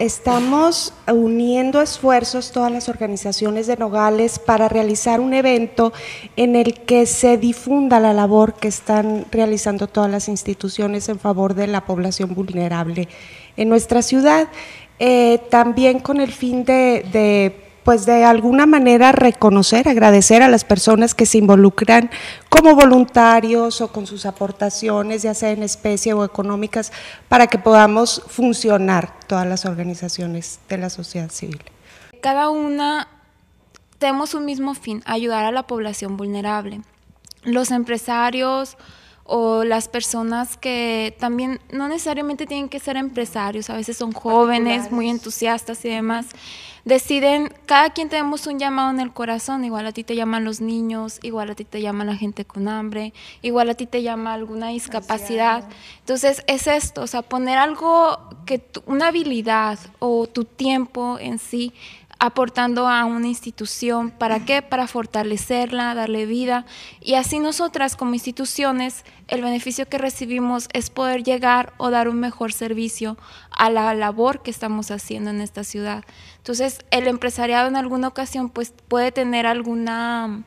estamos uniendo esfuerzos todas las organizaciones de Nogales para realizar un evento en el que se difunda la labor que están realizando todas las instituciones en favor de la población vulnerable en nuestra ciudad, eh, también con el fin de pues de alguna manera reconocer, agradecer a las personas que se involucran como voluntarios o con sus aportaciones, ya sea en especie o económicas, para que podamos funcionar todas las organizaciones de la sociedad civil. Cada una tenemos un mismo fin, ayudar a la población vulnerable. Los empresarios o las personas que también no necesariamente tienen que ser empresarios, a veces son jóvenes, muy entusiastas y demás deciden, cada quien tenemos un llamado en el corazón, igual a ti te llaman los niños, igual a ti te llama la gente con hambre, igual a ti te llama alguna discapacidad. Entonces es esto, o sea, poner algo que, una habilidad o tu tiempo en sí aportando a una institución. ¿Para qué? Para fortalecerla, darle vida. Y así nosotras como instituciones, el beneficio que recibimos es poder llegar o dar un mejor servicio a la labor que estamos haciendo en esta ciudad. Entonces, el empresariado en alguna ocasión pues, puede tener alguna,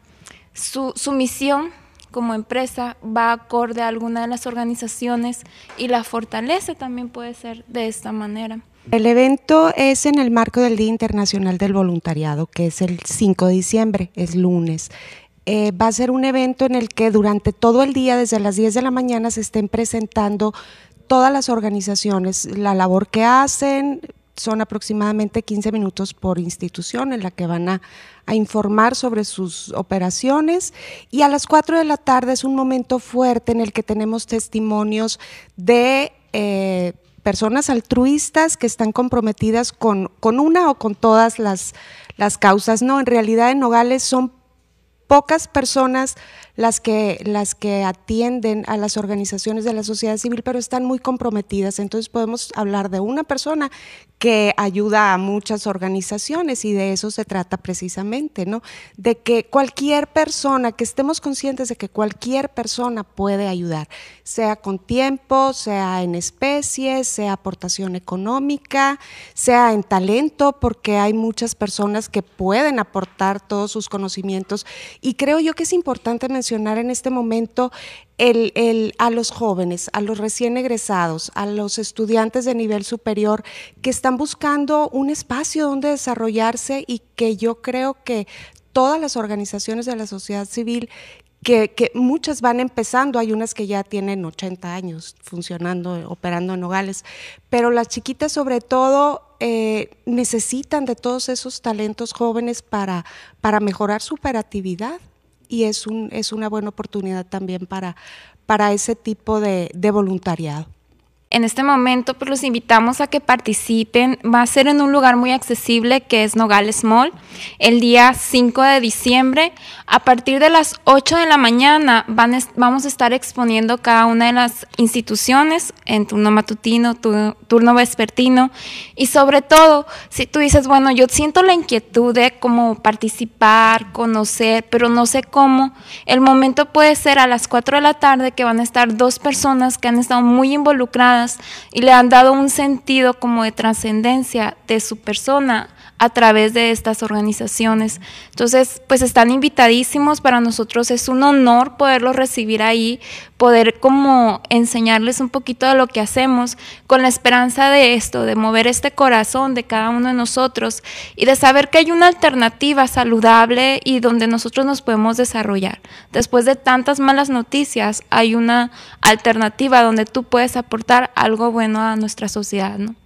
su, misión como empresa va acorde a alguna de las organizaciones y la fortalece también puede ser de esta manera. El evento es en el marco del Día Internacional del Voluntariado, que es el 5 de diciembre, es lunes. Eh, va a ser un evento en el que durante todo el día, desde las 10 de la mañana, se estén presentando todas las organizaciones, la labor que hacen, son aproximadamente 15 minutos por institución en la que van a, informar sobre sus operaciones y a las 4 de la tarde es un momento fuerte en el que tenemos testimonios de... Eh, personas altruistas que están comprometidas con, con una o con todas las, las causas. No, en realidad en Nogales son pocas personas las que, las que atienden a las organizaciones de la sociedad civil, pero están muy comprometidas. Entonces podemos hablar de una persona que ayuda a muchas organizaciones y de eso se trata precisamente, ¿no? De que cualquier persona, que estemos conscientes de que cualquier persona puede ayudar, sea con tiempo, sea en especies, sea aportación económica, sea en talento, porque hay muchas personas que pueden aportar todos sus conocimientos. Y creo yo que es importante mencionar en este momento a los jóvenes, a los recién egresados, a los estudiantes de nivel superior que están buscando un espacio donde desarrollarse y que yo creo que todas las organizaciones de la sociedad civil que, muchas van empezando, hay unas que ya tienen 80 años funcionando, operando en Nogales, pero las chiquitas sobre todo eh, necesitan de todos esos talentos jóvenes para, para mejorar su operatividad y es, un, es una buena oportunidad también para, para ese tipo de, de voluntariado. En este momento, pues los invitamos a que participen. Va a ser en un lugar muy accesible que es Nogales Mall, el día 5 de diciembre. A partir de las 8 de la mañana van vamos a estar exponiendo cada una de las instituciones en turno matutino, turno vespertino. Y sobre todo, si tú dices, bueno, yo siento la inquietud de cómo participar, conocer, pero no sé cómo, el momento puede ser a las 4 de la tarde que van a estar dos personas que han estado muy involucradas y le han dado un sentido como de trascendencia de su persona a través de estas organizaciones. Entonces, pues están invitadísimos, para nosotros es un honor poderlos recibir ahí, poder como enseñarles un poquito de lo que hacemos con la esperanza de esto, de mover este corazón de cada uno de nosotros y de saber que hay una alternativa saludable y donde nosotros nos podemos desarrollar. Después de tantas malas noticias, hay una alternativa donde tú puedes aportar algo bueno a nuestra sociedad, ¿no?